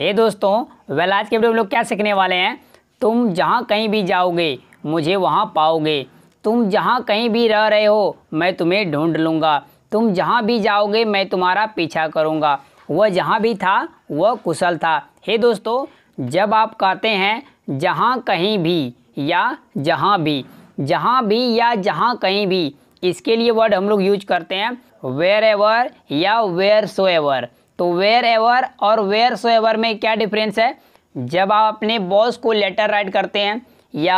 हे दोस्तों वेल आज के वीडियो में लोग क्या सीखने वाले हैं तुम जहाँ कहीं भी जाओगे मुझे वहाँ पाओगे तुम जहाँ कहीं भी रह रहे हो मैं तुम्हें ढूंढ लूँगा तुम जहाँ भी जाओगे मैं तुम्हारा पीछा करूँगा वह जहाँ भी था वह कुशल था हे दोस्तों जब आप कहते हैं जहाँ कहीं भी या जहाँ भी जहाँ भी या जहाँ कहीं भी इसके लिए वर्ड हम लोग यूज करते हैं वेयर एवर या वेयर सो एवर तो वेयर एवर और वेयर सो एवर में क्या डिफरेंस है जब आप अपने बॉस को लेटर राइट करते हैं या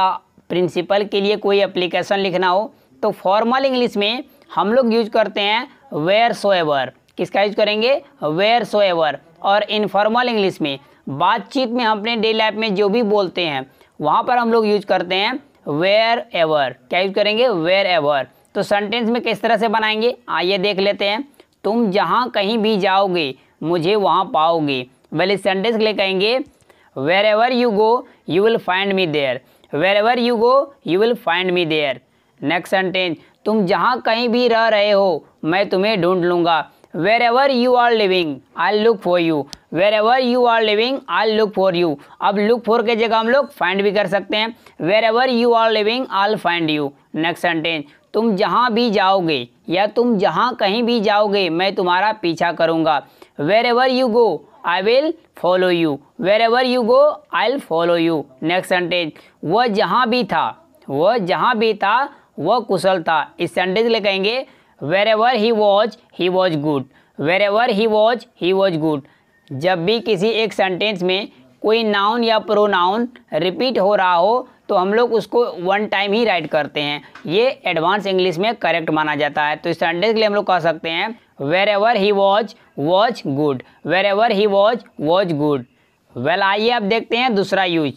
प्रिंसिपल के लिए कोई एप्लीकेशन लिखना हो तो फॉर्मल इंग्लिश में हम लोग यूज करते हैं वेयर सो एवर किसका यूज करेंगे वेयर सो एवर और इनफॉर्मल इंग्लिश में बातचीत में हम अपने डे लाइफ में जो भी बोलते हैं वहाँ पर हम लोग यूज करते हैं वेयर एवर क्या यूज करेंगे वेयर एवर तो सेंटेंस में किस तरह से बनाएंगे आइए देख लेते हैं तुम जहाँ कहीं भी जाओगे मुझे वहाँ पाओगे वाले सेंटेंस के लिए कहेंगे wherever you go you will find me there wherever you go you will find me there next sentence तुम जहाँ कहीं भी रह रहे हो मैं तुम्हें ढूंढ लूँगा wherever you are living I look for you wherever you are living I look for you अब लुक फॉर के जगह हम लोग फाइंड भी कर सकते हैं wherever you are living I find you next sentence तुम जहाँ भी जाओगे या तुम जहाँ कहीं भी जाओगे मैं तुम्हारा पीछा करूँगा wherever you go I will follow you wherever you go I will follow you next sentence वह जहाँ भी था वह जहाँ भी था वह कुशल था इस सेंटेंस ले कहेंगे wherever he was he was good wherever he was he was good जब भी किसी एक सेंटेंस में कोई नाउन या प्रोनाउन रिपीट हो रहा हो तो हम लोग उसको वन टाइम ही राइट करते हैं ये एडवांस इंग्लिश में करेक्ट माना जाता है तो इस सेंटेंस के लिए हम लोग कह सकते हैं wherever he watch watch good wherever he watch watch good well आइए अब देखते हैं दूसरा यूज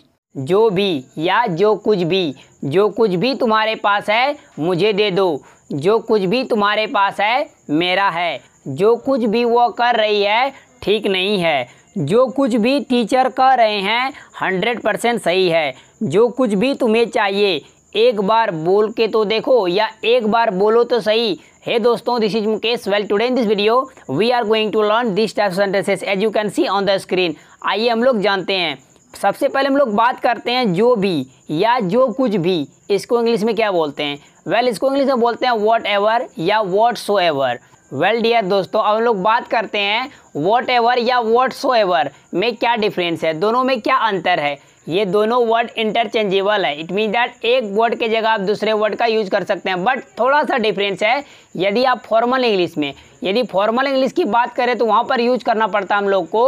जो भी या जो कुछ भी जो कुछ भी तुम्हारे पास है मुझे दे दो जो कुछ भी तुम्हारे पास है मेरा है जो कुछ भी वो कर रही है ठीक नहीं है जो कुछ भी टीचर कह रहे हैं हंड्रेड परसेंट सही है जो कुछ भी तुम्हें चाहिए एक बार बोल के तो देखो या एक बार बोलो तो सही hey दोस्तों this is Mukesh well today in this video we are going to learn this type sentences as you can see on the screen आइए हम लोग जानते हैं सबसे पहले हम लोग बात करते हैं जो भी या जो कुछ भी इसको इंग्लिश में क्या बोलते हैं वेल well, इसको इंग्लिश में बोलते हैं वॉट एवर या whatsoever well dear दोस्तों अब हम लोग बात करते हैं वॉट एवर या वॉट सो एवर में क्या डिफरेंस है दोनों में क्या अंतर है ये दोनों वर्ड इंटरचेंजेबल है इट मीन दैट एक वर्ड के जगह आप दूसरे वर्ड का यूज कर सकते हैं बट थोड़ा सा डिफरेंस है यदि आप फॉर्मल इंग्लिश में यदि फॉर्मल इंग्लिश की बात करें तो वहाँ पर यूज करना पड़ता है हम लोग को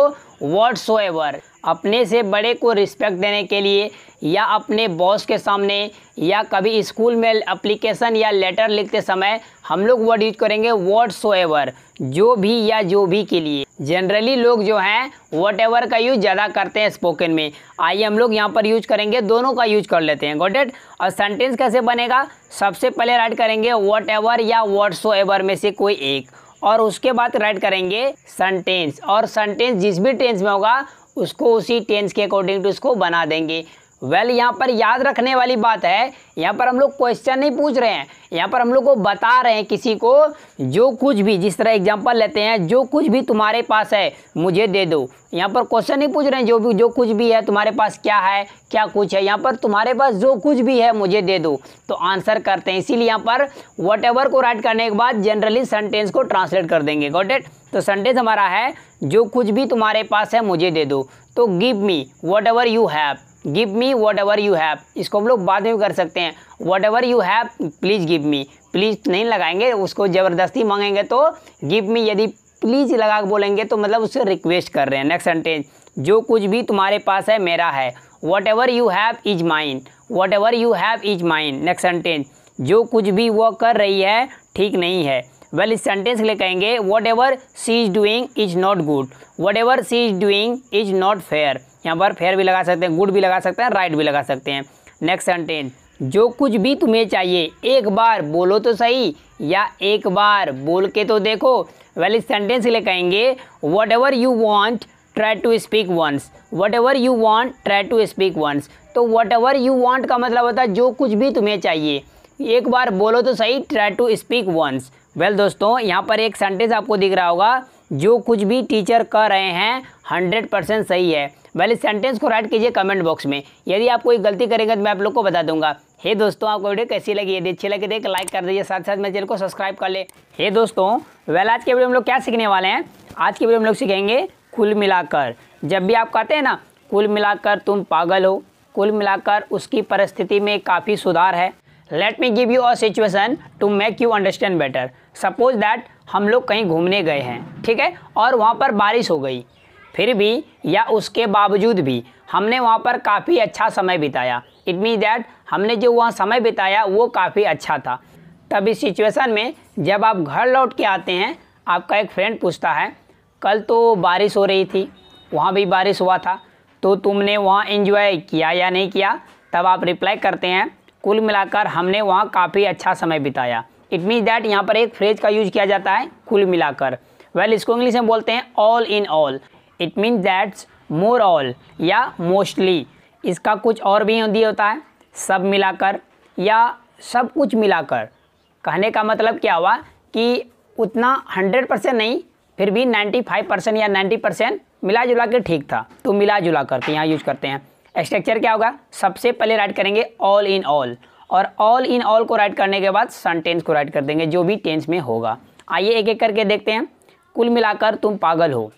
सो एवर अपने से बड़े को रिस्पेक्ट देने के लिए या अपने बॉस के सामने या कभी स्कूल में अप्लीकेशन या लेटर लिखते समय हम लोग वर्ड यूज करेंगे वर्ड सो एवर जो भी या जो भी के लिए जनरली लोग जो हैं वट एवर का यूज ज़्यादा करते हैं स्पोकन में आइए हम लोग यहाँ पर यूज करेंगे दोनों का यूज कर लेते हैं गोटेड और सेंटेंस कैसे बनेगा सबसे पहले राइट करेंगे वट एवर या वर्ड सो एवर में से कोई एक और उसके बाद राइट करेंगे सेंटेंस और सेंटेंस जिस भी टेंस में होगा उसको उसी टेंस के अकॉर्डिंग टू उसको बना देंगे वेल well, यहाँ पर याद रखने वाली बात है यहाँ पर हम लोग क्वेश्चन नहीं पूछ रहे हैं यहाँ पर हम लोग को बता रहे हैं किसी को जो कुछ भी जिस तरह एग्जांपल लेते हैं जो कुछ भी तुम्हारे पास है मुझे दे दो यहाँ पर क्वेश्चन नहीं पूछ रहे हैं जो भी जो कुछ भी है तुम्हारे पास क्या है क्या कुछ है यहाँ पर तुम्हारे पास जो कुछ भी है मुझे दे दो तो आंसर करते हैं इसीलिए यहाँ पर वट को राइट करने के बाद जनरली सेंटेंस को ट्रांसलेट कर देंगे गॉट तो सेंटेंस हमारा है जो कुछ भी तुम्हारे पास है मुझे दे दो तो give me whatever you have give me whatever you have इसको हम लोग बाद में भी कर सकते हैं whatever you have please give me please नहीं लगाएंगे उसको ज़बरदस्ती मांगेंगे तो गिव मी यदि प्लीज़ लगा के बोलेंगे तो मतलब उससे रिक्वेस्ट कर रहे हैं नेक्स्ट सेंटेंस जो कुछ भी तुम्हारे पास है मेरा है whatever you have is mine whatever you have is mine next sentence जो कुछ भी वो कर रही है ठीक नहीं है वेल well, इस सेंटेंस के लिए कहेंगे whatever she is doing is not good whatever she is doing is not fair यहाँ पर फेयर भी लगा सकते हैं गुड भी लगा सकते हैं राइट भी लगा सकते हैं नेक्स्ट सेंटेंस जो कुछ भी तुम्हें चाहिए एक बार बोलो तो सही या एक बार बोल के तो देखो वेल इस सेंटेंस के लिए कहेंगे whatever you want try to speak once whatever you want try to speak once तो वट एवर यू वॉन्ट का मतलब होता है जो कुछ भी तुम्हें चाहिए एक बार बोलो तो सही try to speak once well दोस्तों यहाँ पर एक सेंटेंस आपको दिख रहा होगा जो कुछ भी टीचर कह रहे हैं हंड्रेड परसेंट सही है वेल इस सेंटेंस को राइट कीजिए कमेंट बॉक्स में यदि आप कोई गलती करेंगे तो मैं आप लोग को बता दूंगा हे दोस्तों आपको वीडियो कैसी लगी यदि अच्छी लगी तो एक लाइक कर दीजिए साथ साथ मेरे चैनल को सब्सक्राइब कर ले हे दोस्तों वेल आज के वीडियो हम लोग क्या सीखने वाले हैं आज के वीडियो हम लोग सीखेंगे कुल मिलाकर जब भी आप कहते हैं ना कुल मिलाकर तुम पागल हो कुल मिलाकर उसकी परिस्थिति में काफ़ी सुधार है let me give you a situation to make you understand better suppose that हम लोग कहीं घूमने गए हैं ठीक है और वहाँ पर बारिश हो गई फिर भी या उसके बावजूद भी हमने वहाँ पर काफ़ी अच्छा समय बिताया इट मीन दैट हमने जो वहाँ समय बिताया वो काफ़ी अच्छा था तब इस सिचुएशन में जब आप घर लौट के आते हैं आपका एक फ्रेंड पूछता है कल तो बारिश हो रही थी वहाँ भी बारिश हुआ था तो तुमने वहाँ इन्जॉय किया या नहीं किया तब आप रिप्लाई करते हैं कुल मिलाकर हमने वहाँ काफ़ी अच्छा समय बिताया इट मीन दैट यहाँ पर एक फ्रेज का यूज किया जाता है कुल मिलाकर वेल well, इसको इंग्लिश में बोलते हैं all in all it mean that's more all या मोस्टली इसका कुछ और भी हिंदी होता है सब मिलाकर या सब कुछ मिलाकर कहने का मतलब क्या हुआ कि उतना हंड्रेड परसेंट नहीं फिर भी नाइन्टी फाइव परसेंट या नाइन्टी परसेंट मिला जुला कर ठीक था तो मिला जुला करके यहाँ यूज करते हैं स्ट्रक्चर क्या होगा सबसे पहले राइट करेंगे ऑल इन ऑल और ऑल इन ऑल को राइट करने के बाद सन टेंस को राइट कर देंगे जो भी टेंस में होगा आइए एक एक करके देखते हैं कुल मिलाकर तुम पागल हो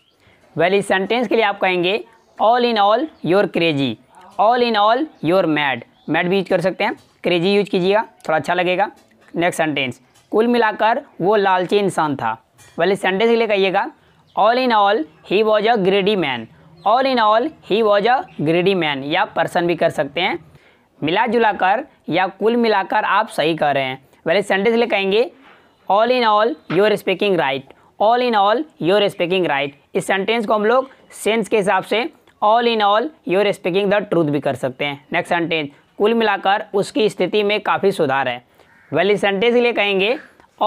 वेल इस सेंटेंस के लिए आप कहेंगे all in all your crazy all in all your mad mad भी यूज कर सकते हैं क्रेजी यूज कीजिएगा थोड़ा अच्छा लगेगा नेक्स्ट सेंटेंस कुल मिलाकर वो लालची इंसान था वेल इस सेंटेंस के लिए कहिएगा all in all he was a greedy man all in all he was a greedy man या पर्सन भी कर सकते हैं मिला जुला कर या कुल मिलाकर आप सही कर रहे हैं वेल इस सेंटेंस के लिए कहेंगे all in all your speaking right all in all your speaking right इस सेंटेंस को हम लोग सेंस के हिसाब से all in all your speaking the truth भी कर सकते हैं नेक्स्ट सेंटेंस कुल मिलाकर उसकी स्थिति में काफ़ी सुधार है वेल इस सेंटेंस के लिए कहेंगे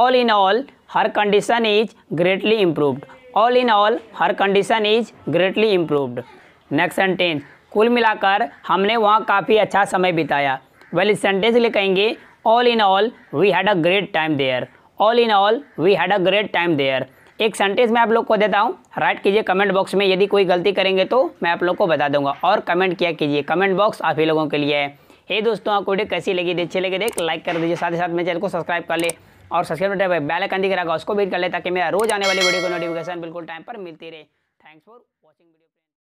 all in all her condition is greatly improved all in all her condition is greatly improved next sentence कुल मिलाकर हमने वहाँ काफ़ी अच्छा समय बिताया वेल इस सेंटेंस के लिए कहेंगे all in all we had a great time there all in all we had a great time there एक सेंटेंस मैं आप लोग को देता हूँ राइट कीजिए कमेंट बॉक्स में यदि कोई गलती करेंगे तो मैं आप लोग को बता दूंगा और कमेंट किया कीजिए कमेंट बॉक्स आप ही लोगों के लिए है हे दोस्तों आपको वीडियो कैसी लगी अच्छी लगे देख लाइक कर दीजिए साथ ही साथ मेरे चैनल को सब्सक्राइब कर ले और सब्सक्राइब बेल आइकन दिख रहा उसको भी कर ले ताकि मेरा रोज आने वाली वीडियो को नोटिफिकेशन बिल्कुल टाइम पर मिलती रहे थैंक्स फॉर